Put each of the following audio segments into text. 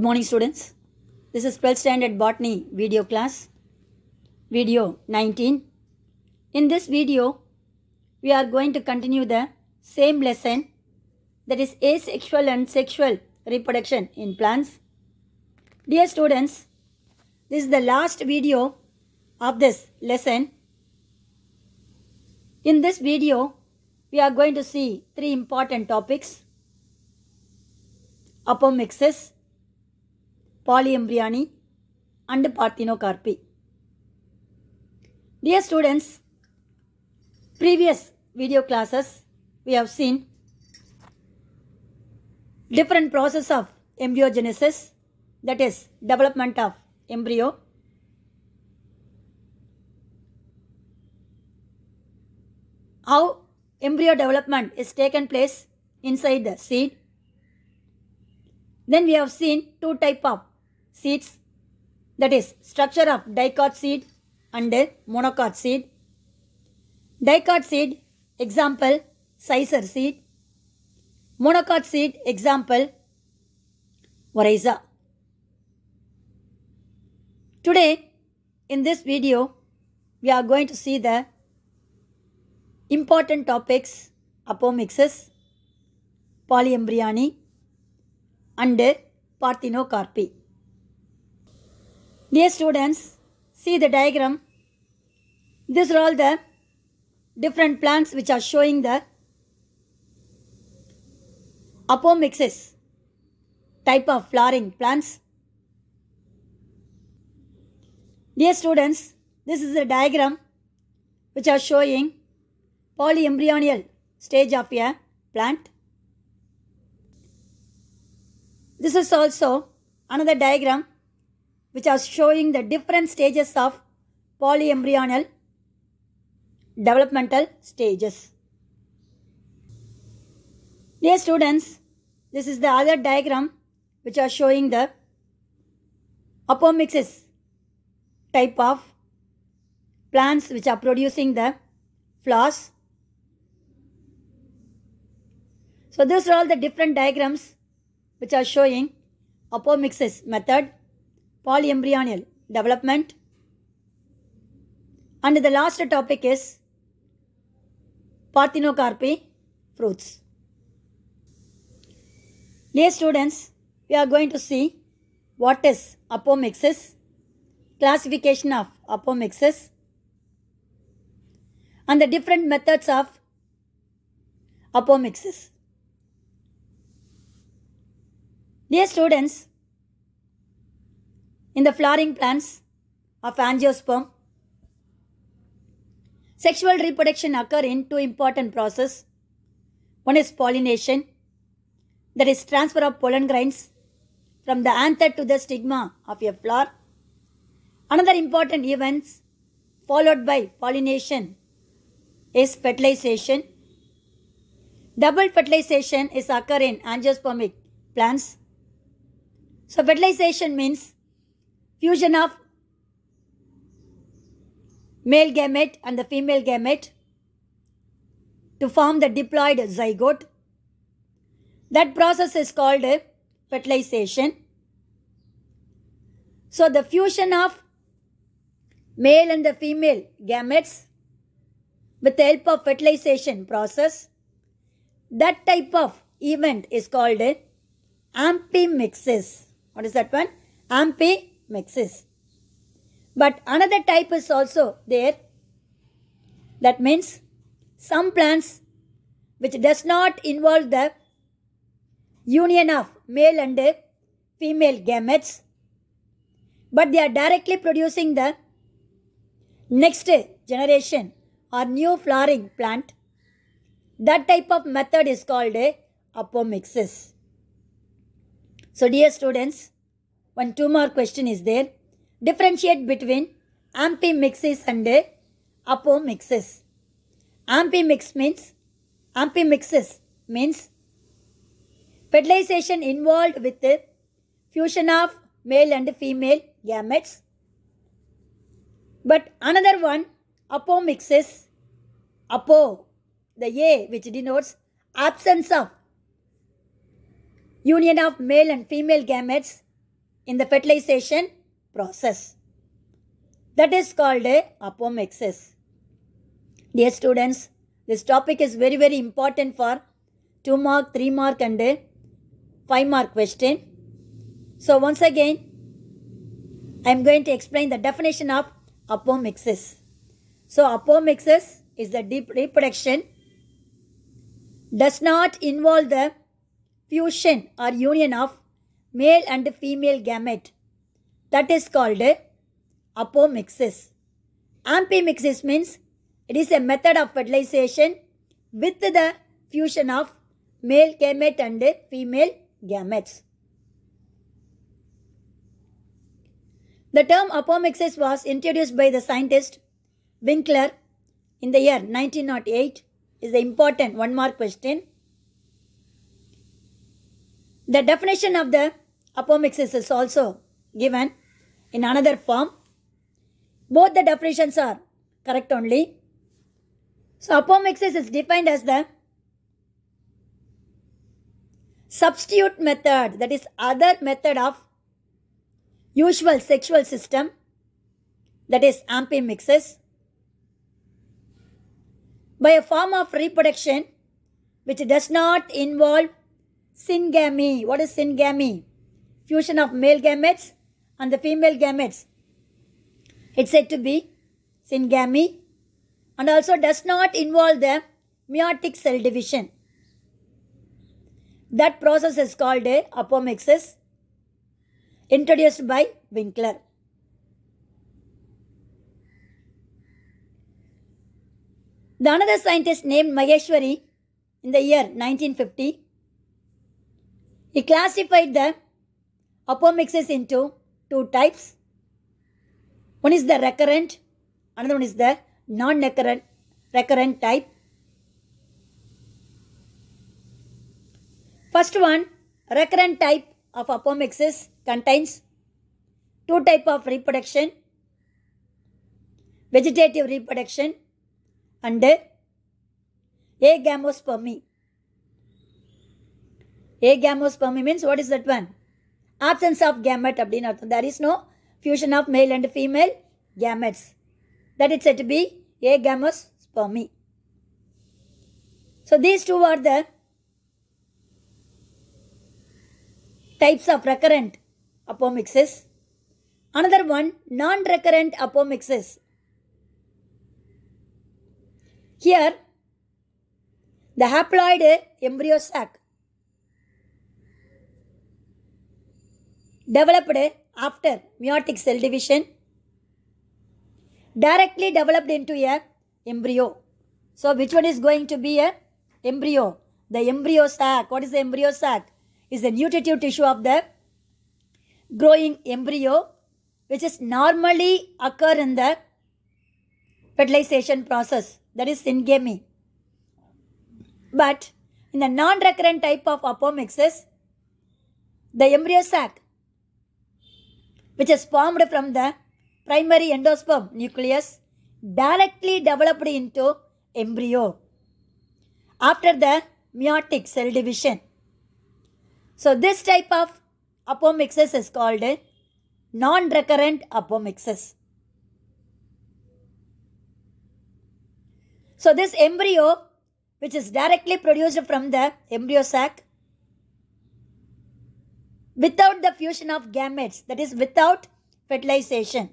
Good morning students. This is 12th standard botany video class. Video 19. In this video, we are going to continue the same lesson that is asexual and sexual reproduction in plants. Dear students, this is the last video of this lesson. In this video, we are going to see three important topics. apomixis. Polyembryony, and Parthino carpi. Dear students, previous video classes we have seen different process of embryogenesis that is development of embryo how embryo development is taken place inside the seed then we have seen two type of seeds that is structure of dicot seed and monocot seed. Dicot seed example sizer seed. Monocot seed example variza. Today in this video we are going to see the important topics apomixis polyembryony and Parthenocarpy. Dear students, see the diagram. These are all the different plants which are showing the apomixis type of flowering plants. Dear students, this is a diagram which are showing polyembryonial stage of a plant. This is also another diagram which are showing the different stages of polyembryonal developmental stages. Dear students, this is the other diagram which are showing the apomixis type of plants which are producing the flowers. So these are all the different diagrams which are showing apomixis method polyembryonal development. And the last topic is parthenocarpy fruits. Dear students, we are going to see what is apomixis, classification of apomixis, and the different methods of apomixis. Dear students, in the flowering plants of angiosperm. Sexual reproduction occur in two important processes. One is pollination, that is transfer of pollen grains from the anther to the stigma of a flower. Another important event followed by pollination is fertilization. Double fertilization is occur in angiospermic plants. So fertilization means fusion of male gamete and the female gamete to form the diploid zygote. That process is called fertilization. So the fusion of male and the female gametes with the help of fertilization process, that type of event is called ampimixis. What is that one? Amphi mixes. But another type is also there. That means some plants which does not involve the union of male and female gametes but they are directly producing the next generation or new flowering plant. That type of method is called a apomixis. So dear students, one two more question is there. Differentiate between ampi mixes and apo uh, mixes. Ampi mix means ampi mixes means fertilization involved with the uh, fusion of male and female gametes. But another one apo mixes apo the A which denotes absence of union of male and female gametes in the fertilization process. That is called a apomixis. Dear students, this topic is very very important for 2 mark, 3 mark and 5 mark question. So once again, I am going to explain the definition of apomixis. So apomixis is the deep reproduction does not involve the fusion or union of male and female gamete. That is called apomixis. Ampimixis means it is a method of fertilization with the fusion of male gamete and female gametes. The term apomixis was introduced by the scientist Winkler in the year 1908 is the important one mark question. The definition of the apomixis is also given in another form. Both the definitions are correct only. So apomixis is defined as the substitute method that is other method of usual sexual system that is ampimixis by a form of reproduction which does not involve syngamy. What is syngamy? fusion of male gametes and the female gametes. It's said to be syngamy and also does not involve the meiotic cell division. That process is called a apomixis introduced by Winkler. The another scientist named Maheshwari in the year 1950, he classified the upper mixes into two types. One is the recurrent, another one is the non-recurrent recurrent type. First one, recurrent type of apomixis contains two type of reproduction, vegetative reproduction and agamospermy. Agamospermy means what is that one? Options of gamete அப்படின்னு அர்த்தம் no is no fusion of male and female gametes that it's it'd be agamospermy so these two are the types of recurrent apomixes. Another one, non-recurrent apomixes. Here, the haploid embryo sac developed after meiotic cell division directly developed into a embryo. So which one is going to be a embryo? The embryo sac. What is the embryo sac? Is the nutritive tissue of the growing embryo which is normally occur in the fertilization process that is syngamy. But in the non-recurrent type of apomixis, the embryo sac which is formed from the primary endosperm nucleus directly developed into embryo after the meiotic cell division. So this type of apomixis is called non-recurrent apomixis. So this embryo which is directly produced from the embryo sac without the fusion of gametes, that is without fertilization.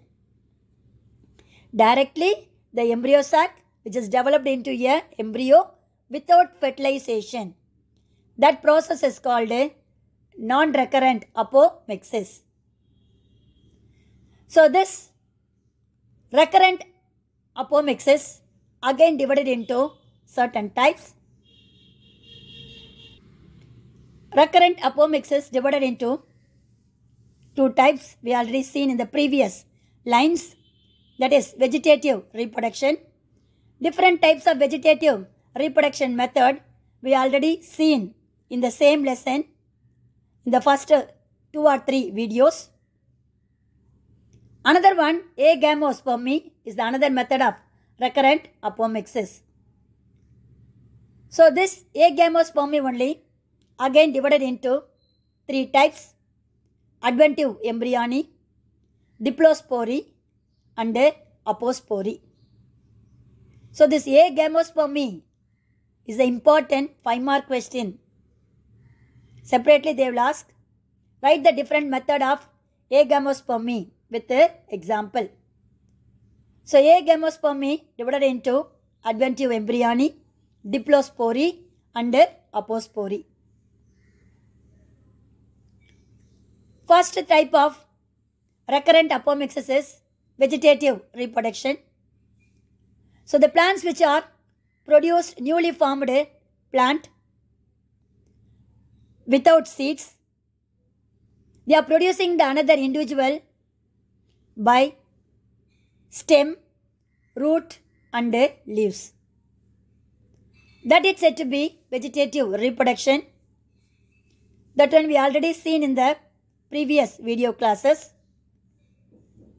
Directly, the embryo sac, which is developed into a embryo without fertilization. That process is called a non-recurrent apomixis. So this recurrent apomixis again divided into certain types Recurrent is divided into two types we already seen in the previous lines that is vegetative reproduction. Different types of vegetative reproduction method we already seen in the same lesson in the first two or three videos. Another one agamospermy is the another method of recurrent apomixis. So this agamospermy only again divided into three types adventive embryoni, diplospori, and apospory. So, this A gametospermy is the important 5 mark question. Separately, they will ask write the different method of A gametospermy with an example. So, A gametospermy divided into adventive embryoni, diplospori, and apospory. First type of recurrent apomixis is vegetative reproduction. So the plants which are produced newly formed plant without seeds, they are producing the another individual by stem, root and leaves. That is said to be vegetative reproduction. That one we already seen in the previous video classes.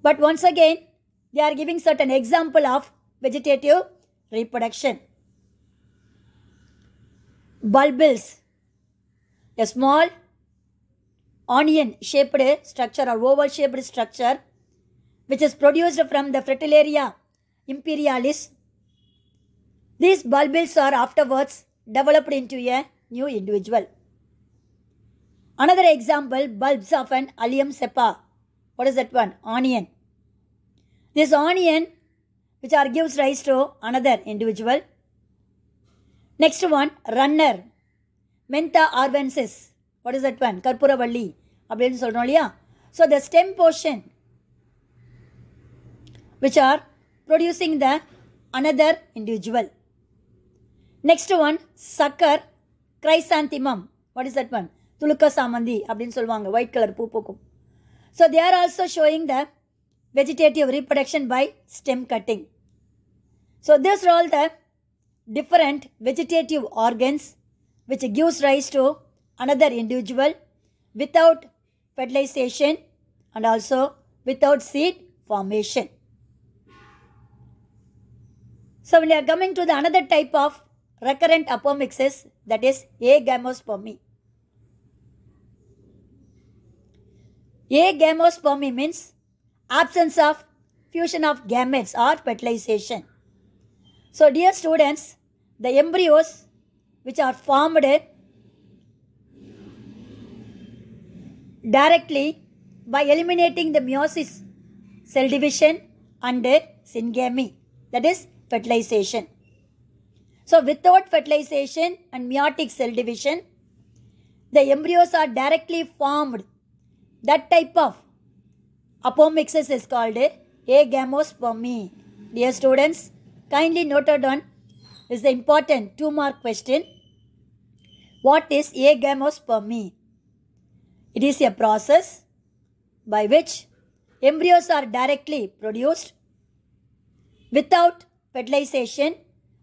But once again, they are giving certain example of vegetative reproduction. Bulbils, a small onion shaped structure or oval shaped structure which is produced from the fritillaria imperialis. These bulbils are afterwards developed into a new individual. Another example, bulbs of an allium cepa. What is that one? Onion. This onion, which are gives rise to another individual. Next one, runner. Mentha arvensis. What is that one? Karpura அப்படின்னு சொல்கிறோம் இல்லையா so the stem portion which are producing the another individual next one sucker chrysanthemum what is that துலுக்க சாமந்தி அப்படின்னு சொல்லுவாங்க white colour பூ பூக்கும் so they are also showing the vegetative reproduction by stem cutting so this all the different vegetative organs which gives rise to another individual without fertilization and also without seed formation. So we are coming to the another type of recurrent apomixis that is a agamospermy. A gamospermy means absence of fusion of gametes or fertilization. So, dear students, the embryos which are formed directly by eliminating the meiosis cell division and syngamy that is fertilization. So, without fertilization and meiotic cell division, the embryos are directly formed that type of apomixis is called a gamospermie. Dear students, kindly noted on is the important two mark question. What is a gamospermie? It is a process by which embryos are directly produced without fertilization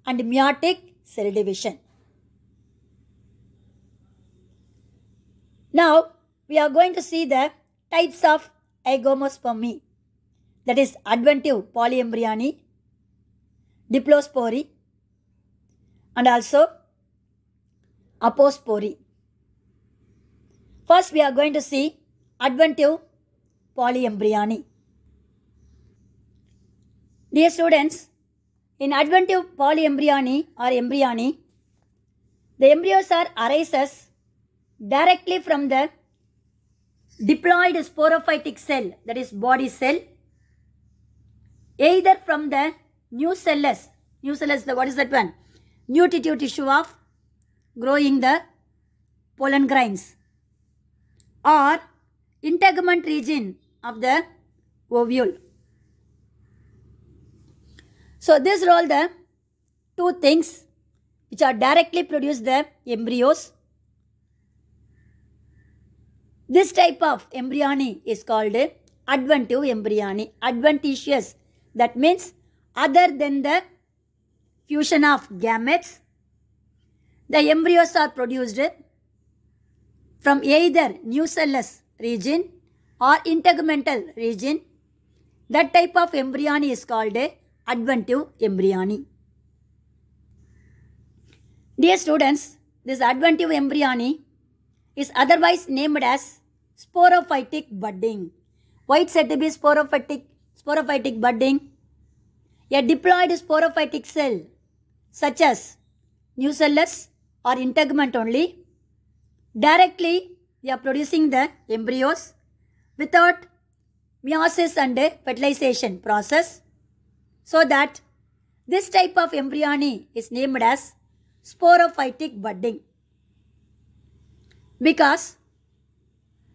and meiotic cell division. Now, we are going to see the types of Aigomospermy. That is adventive polyembryony, diplospory, and also apospory. First, we are going to see adventive polyembryony. Dear students, in adventive polyembryony or embryony, the embryos are arises directly from the deployed sporophytic cell that is body cell either from the new nucellus the what is that one nutritive tissue of growing the pollen grains or integument region of the ovule so these are all the two things which are directly produce the embryos this type of embryony is called adventive embryony, adventitious. That means other than the fusion of gametes, the embryos are produced from either nucellus region or integumental region. That type of embryony is called adventive embryony. Dear students, this adventive embryony is otherwise named as sporophytic budding. White it's is be sporophytic, sporophytic budding? A diploid sporophytic cell such as new nucellus or integument only directly they are producing the embryos without meiosis and fertilization process so that this type of embryony is named as sporophytic budding because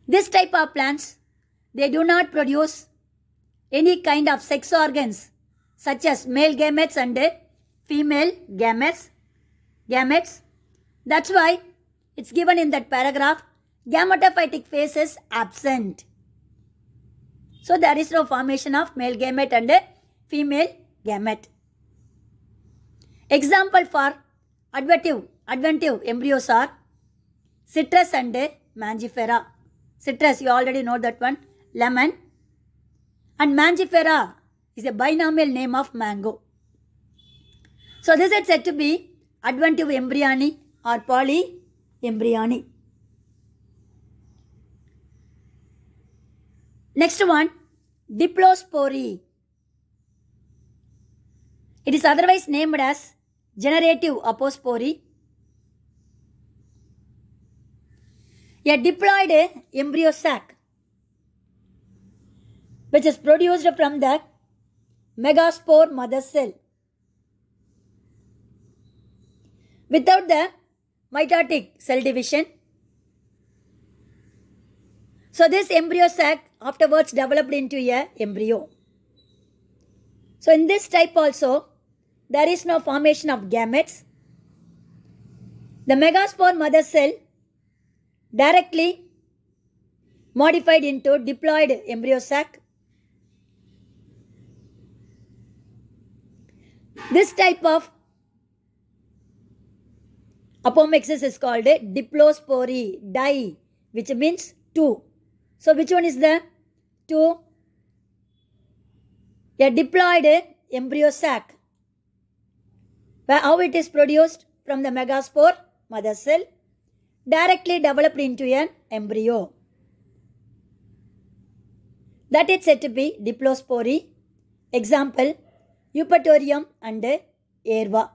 this type of plants they do not produce any kind of sex organs such as male gametes and female gametes gametes that's why it's given in that paragraph gametophytic phase is absent so there is no formation of male gamete and female gamete example for adventive adventive embryos are citrus and mangifera citrus you already know that one lemon and mangifera is a binomial name of mango so this is said to be adventive embryony or polyembryony next one diplospory it is otherwise named as generative apospory A diploid embryo sac which is produced from the megaspore mother cell. Without the mitotic cell division, so this embryo sac afterwards developed into a embryo. So in this type also, there is no formation of gametes. The megaspore mother cell directly modified into diploid embryo sac. This type of apomixis is called a diplospory, di, which means two. So which one is the two? A diploid embryo sac. Where how it is produced from the megaspore mother cell directly developed into an embryo. That is said to be diplospory. Example, Eupatorium and Erva.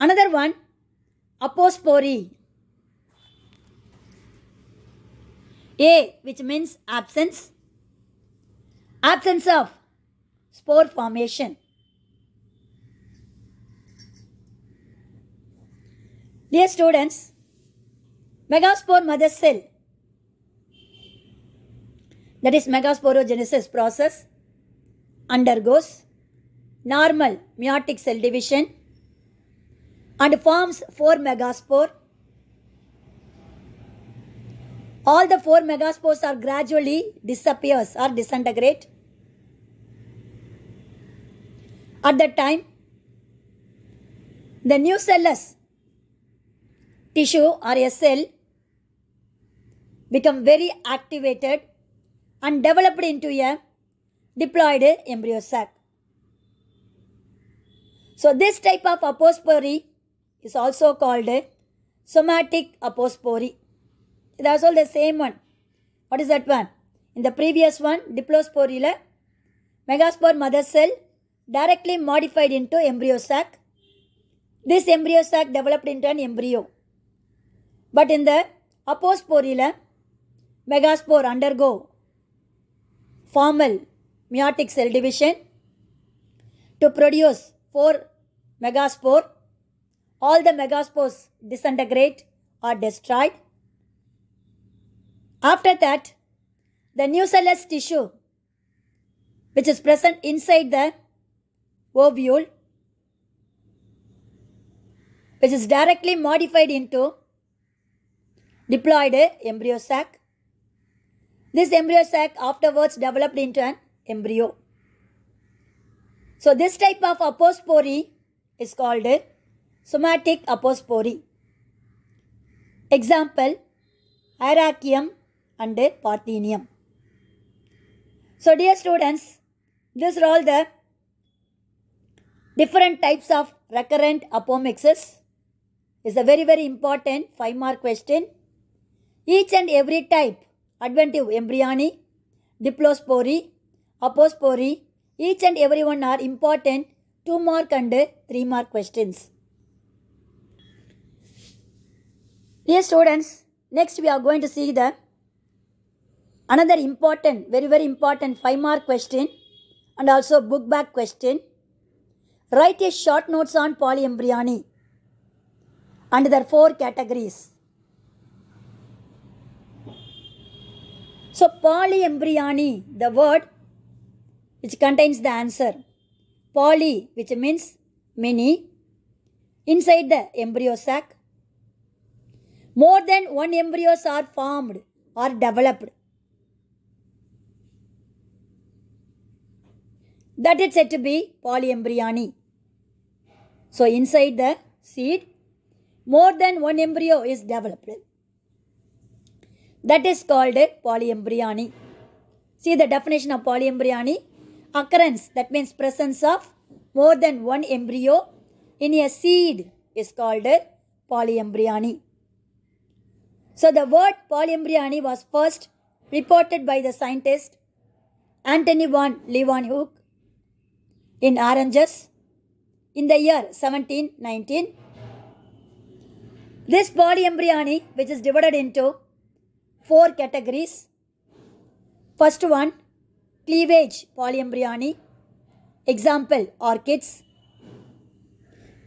Another one, apospory. A, which means absence. Absence of spore formation. Dear students, megaspore mother cell, that is megasporogenesis process, undergoes normal meiotic cell division and forms 4 megaspore. All the 4 megaspores are gradually disappears or disintegrate. At that time, the new is tissue or a cell become very activated and developed into a diploid embryo sac. So this type of apospory is also called somatic apospory. That's all the same one. What is that one? In the previous one, diplosporula, megaspore mother cell directly modified into embryo sac. This embryo sac developed into an embryo. But in the aposporilla, megaspore undergo formal meiotic cell division to produce four megaspores. All the megaspores disintegrate or destroyed. After that, the new nucellus tissue which is present inside the ovule which is directly modified into a embryo sac. This embryo sac afterwards developed into an embryo. So this type of apospory is called somatic apospory. Example, Hyrachium and Parthenium. So dear students, these are all the different types of recurrent apomixes. It's a very very important 5 mark question. Each and every type, adventive embryony, diplospori, apospori, each and every one are important 2 mark and 3 mark questions. Dear students, next we are going to see the another important, very very important 5 mark question and also book back question. Write a short notes on polyembryony and four categories. So polyembryony, the word which contains the answer. Poly, which means many, inside the embryo sac. More than one embryos are formed or developed. That is said to be polyembryony. So inside the seed, more than one embryo is developed. That is called polyembryony. See the definition of polyembryony occurrence, that means presence of more than one embryo in a seed is called polyembryony. So the word polyembryony was first reported by the scientist Antony von Leeuwenhoek in Oranges in the year 1719. This polyembryony, which is divided into four categories. First one, cleavage polyembryony. Example, orchids.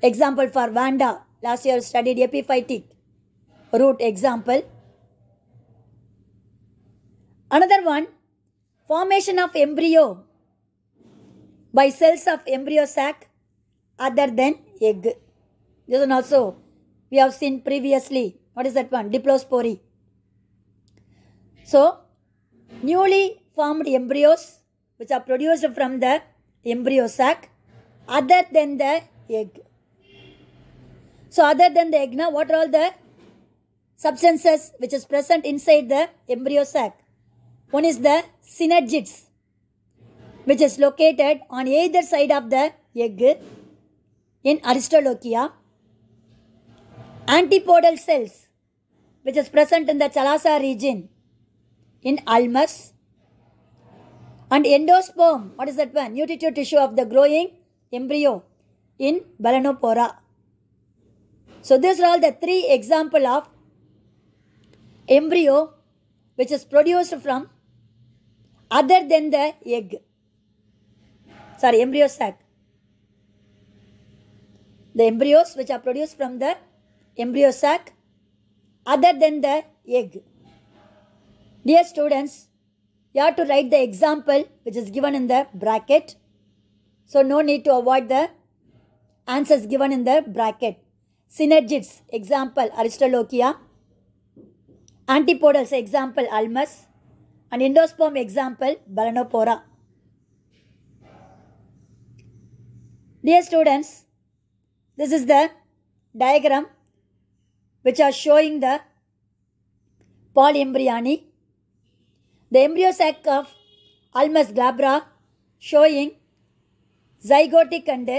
Example for Vanda. Last year studied epiphytic root example. Another one, formation of embryo by cells of embryo sac other than egg. This one also we have seen previously. What is that one? Diplospory. So, newly formed embryos which are produced from the embryo sac other than the egg. So, other than the egg, now what are all the substances which is present inside the embryo sac? One is the synergids which is located on either side of the egg in Aristolochia. Antipodal cells which is present in the Chalasa region in ulmus. And endosperm, what is that one? Nutritive tissue of the growing embryo in Balanopora. So these are all the three example of embryo which is produced from other than the egg. Sorry, embryo sac. The embryos which are produced from the embryo sac other than the egg. Dear students, you have to write the example which is given in the bracket. So no need to avoid the answers given in the bracket. Synergids, example Aristolochia. Antipodals, example Almus. And endosperm, example Balanopora. Dear students, this is the diagram which are showing the polyembryony the embryo sac of Almus glabra showing zygotic and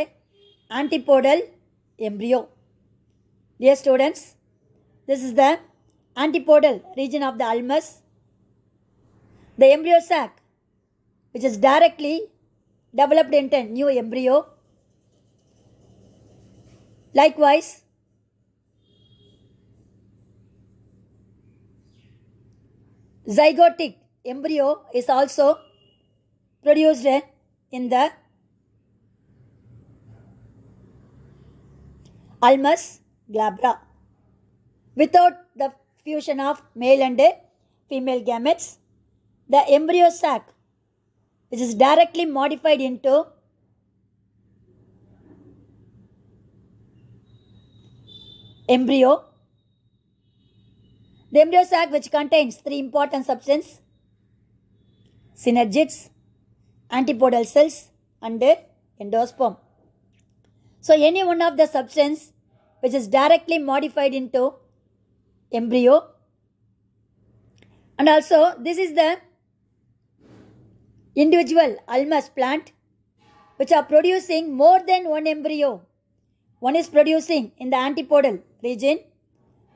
antipodal embryo. Dear students, this is the antipodal region of the almus. The embryo sac which is directly developed into new embryo. Likewise, zygotic embryo is also produced in the Almus glabra without the fusion of male and female gametes the embryo sac which is directly modified into embryo the embryo sac which contains three important substances synergids, antipodal cells and endosperm. So any one of the substance which is directly modified into embryo and also this is the individual almas plant which are producing more than one embryo. One is producing in the antipodal region,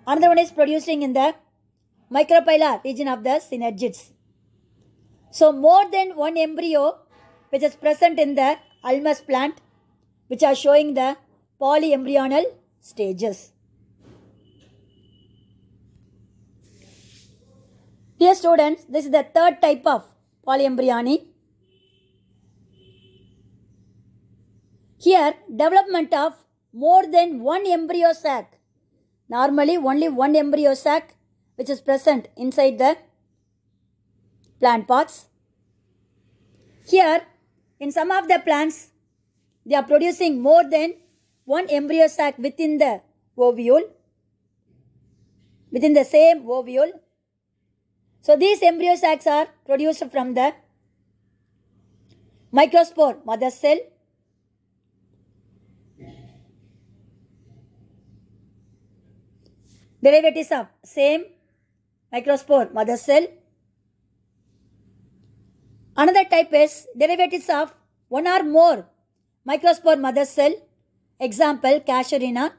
another one is producing in the micropylar region of the synergids. So more than one embryo which is present in the ulmus plant which are showing the polyembryonal stages. Dear students, this is the third type of polyembryony. Here, development of more than one embryo sac. Normally, only one embryo sac which is present inside the plant pots. Here, in some of the plants, they are producing more than one embryo sac within the ovule, within the same ovule. So, these embryo sacs are produced from the microspore mother cell. Derivatives of same microspore mother cell Another type is derivatives of one or more microspore mother cell. Example, Casuarina,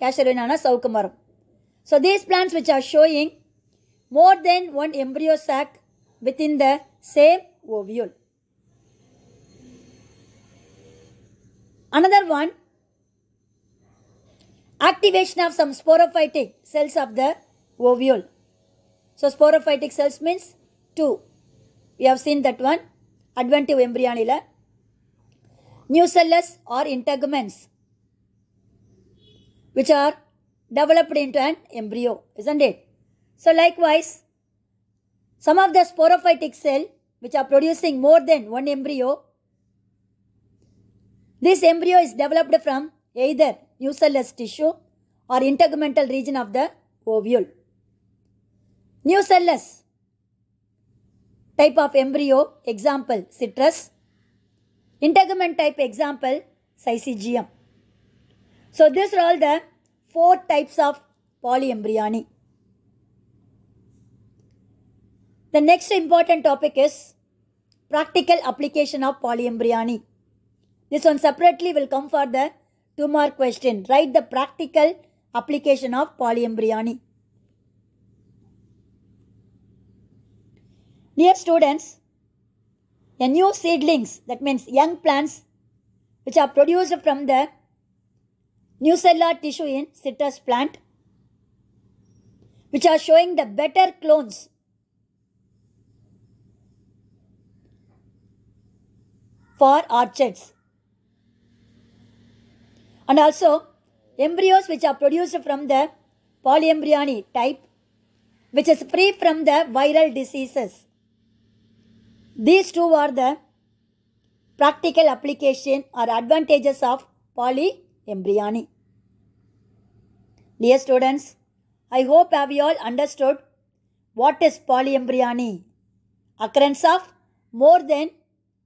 Casuarinana saucumarum. So these plants which are showing more than one embryo sac within the same ovule. Another one, activation of some sporophytic cells of the ovule. So sporophytic cells means two we have seen that one. Adventive embryonilla. New cells or integuments which are developed into an embryo, isn't it? So likewise, some of the sporophytic cell which are producing more than one embryo, this embryo is developed from either new cells tissue or integumental region of the ovule. new cells type of embryo, example citrus. Integument type, example syzygium. So these are all the four types of polyembryony. The next important topic is practical application of polyembryony. This one separately will come for the two mark question. Write the practical application of polyembryony. Dear students, a new seedlings, that means young plants, which are produced from the new cellular tissue in citrus plant, which are showing the better clones. for orchards and also embryos which are produced from the polyembryony type which is free from the viral diseases these two are the practical application or advantages of polyembryony. Dear students, I hope have you all understood what is polyembryony. Occurrence of more than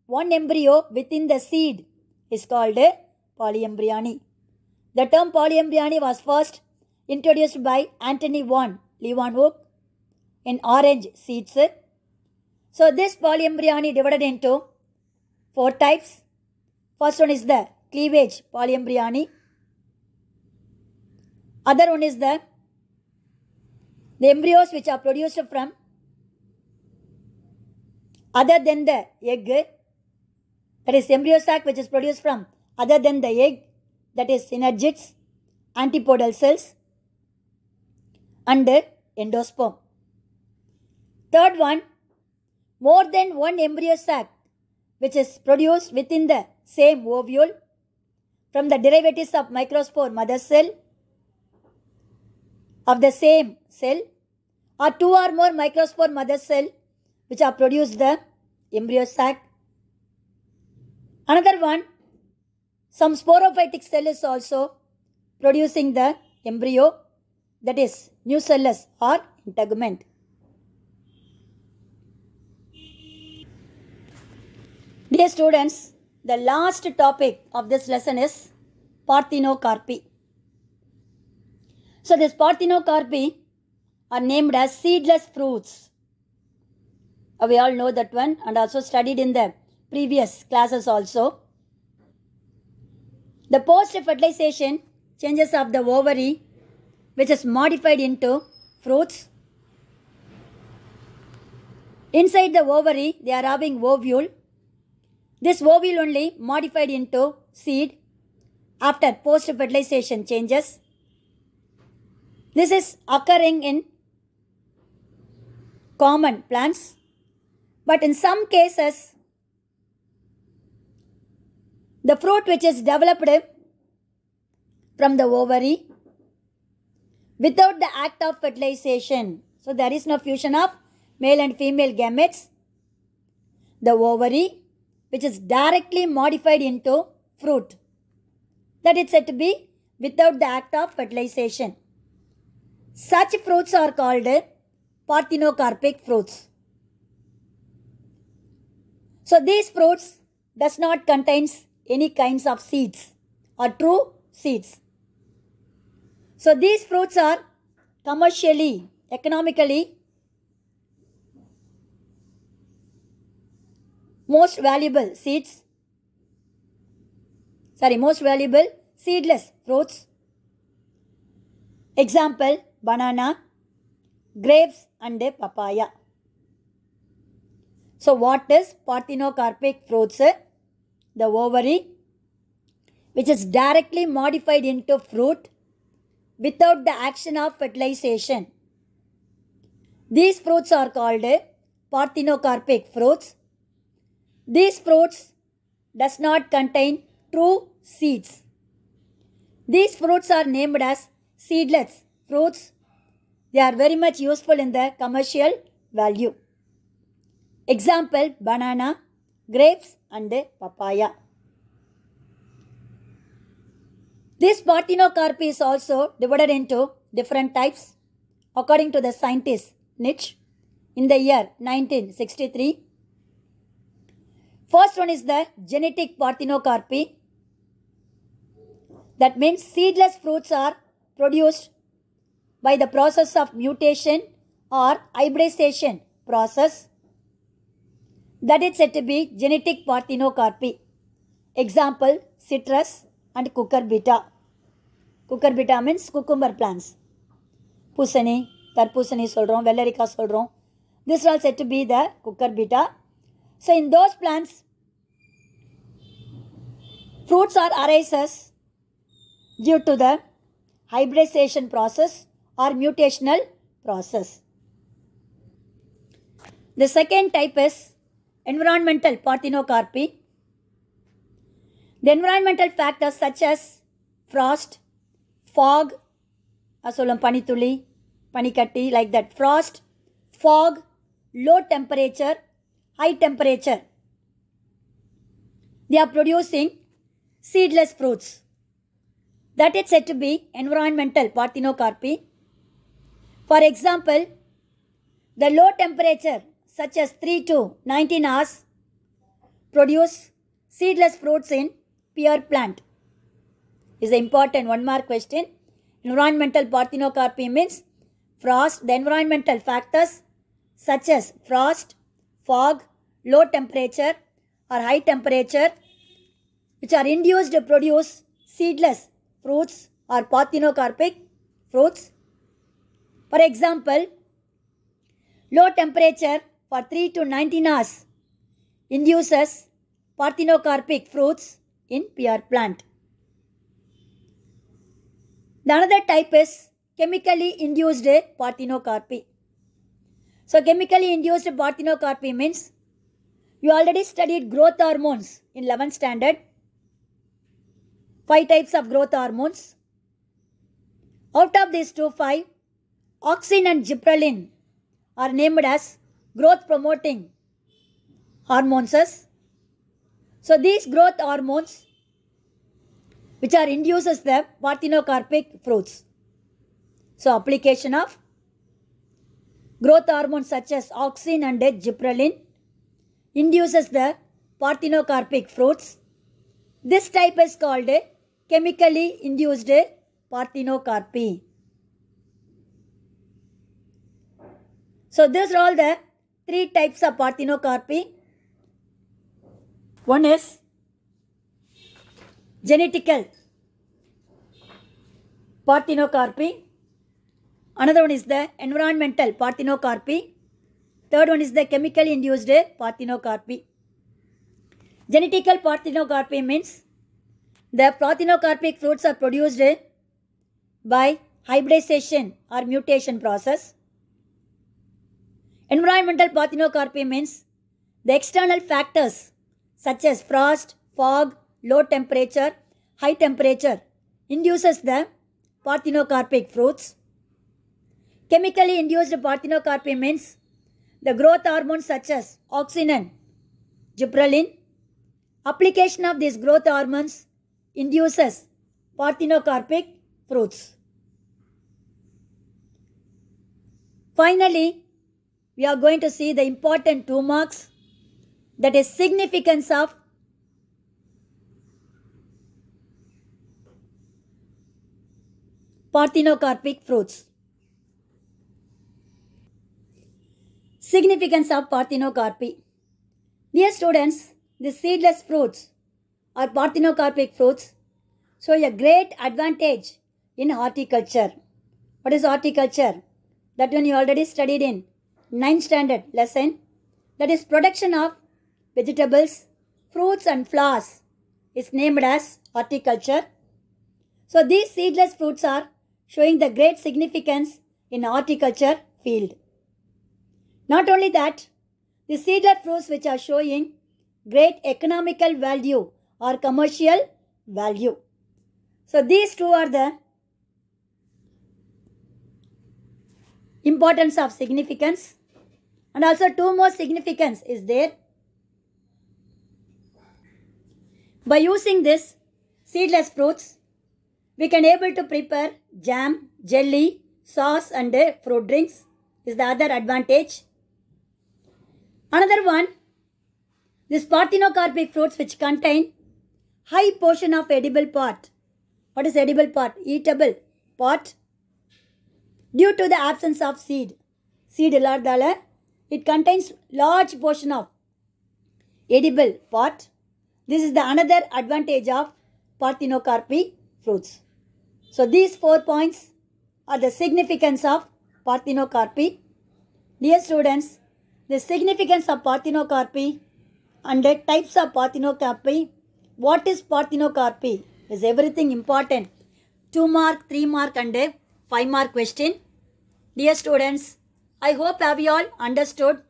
one embryo within the seed is called polyembryony. The term polyembryony was first introduced by Anthony von Leeuwenhoek in Orange Seeds so this polyembryony divided into four types. First one is the cleavage polyembryony. Other one is the, the embryos which are produced from other than the egg. That is embryo sac which is produced from other than the egg. That is synergids, antipodal cells and endosperm. Third one more than one embryo sac which is produced within the same ovule from the derivatives of microspore mother cell of the same cell or two or more microspore mother cell which are produced the embryo sac. Another one, some sporophytic cell is also producing the embryo that is new cellus or integument. Dear students, the last topic of this lesson is Parthenocarpi. So, this Parthenocarpi are named as seedless fruits. Uh, we all know that one and also studied in the previous classes also. The post fertilization changes of the ovary, which is modified into fruits. Inside the ovary, they are having ovule this ovule only modified into seed after post fertilization changes. This is occurring in common plants, but in some cases, the fruit which is developed from the ovary without the act of fertilization. So, there is no fusion of male and female gametes. The ovary which is directly modified into fruit. That is said to be without the act of fertilization. Such fruits are called parthenocarpic fruits. So these fruits does not contains any kinds of seeds or true seeds. So these fruits are commercially, economically most valuable seeds sorry most valuable seedless fruits example banana grapes and papaya so what is parthenocarpic fruits the ovary which is directly modified into fruit without the action of fertilization these fruits are called parthenocarpic fruits these fruits does not contain true seeds. These fruits are named as seedless fruits. They are very much useful in the commercial value. Example banana, grapes and papaya. This Parthenocarp is also divided into different types according to the scientist Nietzsche. In the year 1963, First one is the genetic parthenocarpy. That means seedless fruits are produced by the process of mutation or hybridization process. That is said to be genetic parthenocarpy. Example, citrus and cucurbita. Cucurbita means cucumber plants. பூசணி தர்பூசணி சொல்கிறோம் வெள்ளரிக்காய் சொல்கிறோம் this is said to be the cucurbita So in those plants. Fruits are arises due to the hybridization process or mutational process. The second type is environmental parthenocarpy. The environmental factors such as frost, fog, asolam panithuli, panikatti like that, frost, fog, low temperature, high temperature. They are producing seedless fruits. That is said to be environmental parthenocarpy. For example, the low temperature such as 3 to 19 hours produce seedless fruits in pear plant. Is an important one more question. Environmental parthenocarpy means frost, the environmental factors such as frost, fog, low temperature or high temperature which are induced to produce seedless fruits or parthenocarpic fruits. For example, low temperature for 3 to 19 hours induces parthenocarpic fruits in pear plant. The another type is chemically induced parthenocarpy. So chemically induced parthenocarpy means you already studied growth hormones in 11th standard five types of growth hormones. Out of these two, five, auxin and gibberellin are named as growth promoting hormones. So these growth hormones which are induces the parthenocarpic fruits. So application of growth hormones such as auxin and gibberellin induces the parthenocarpic fruits. This type is called a chemically induced parthenocarpy. So these are all the three types of parthenocarpy. One is genetical parthenocarpy. Another one is the environmental parthenocarpy. Third one is the chemically induced parthenocarpy. Genetical parthenocarpy means the parthenocarpic fruits are produced by hybridization or mutation process. Environmental parthenocarpy means the external factors such as frost, fog, low temperature, high temperature induces the parthenocarpic fruits. Chemically induced parthenocarpy means the growth hormones such as and gibberellin. Application of these growth hormones induces parthenocarpic fruits. Finally, we are going to see the important two marks that is significance of parthenocarpic fruits. Significance of parthenocarpy. Dear students, the seedless fruits or parthenocarpic fruits show a great advantage in horticulture. What is horticulture? That one you already studied in 9th standard lesson. That is production of vegetables, fruits and flowers is named as horticulture. So these seedless fruits are showing the great significance in horticulture field. Not only that, the seedless fruits which are showing great economical value or commercial value. So these two are the importance of significance and also two more significance is there. By using this seedless fruits, we can able to prepare jam, jelly, sauce and fruit drinks is the other advantage. Another one, this parthenocarpic fruits which contain high portion of edible part. What is edible part? Eatable part. Due to the absence of seed. Seed illardala. It contains large portion of edible part. This is the another advantage of Parthenocarpi fruits. So these four points are the significance of Parthenocarpi. Dear students, the significance of Parthenocarpi and the types of Parthenocarpi what is parthenocarpy? Is everything important? 2 mark, 3 mark and 5 mark question. Dear students, I hope have you all understood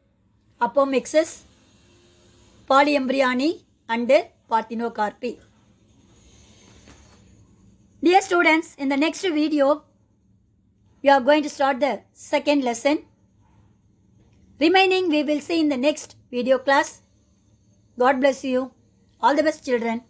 apomixis, polyembryony and parthenocarpy. Dear students, in the next video, we are going to start the second lesson. Remaining we will see in the next video class. God bless you. All the best, children.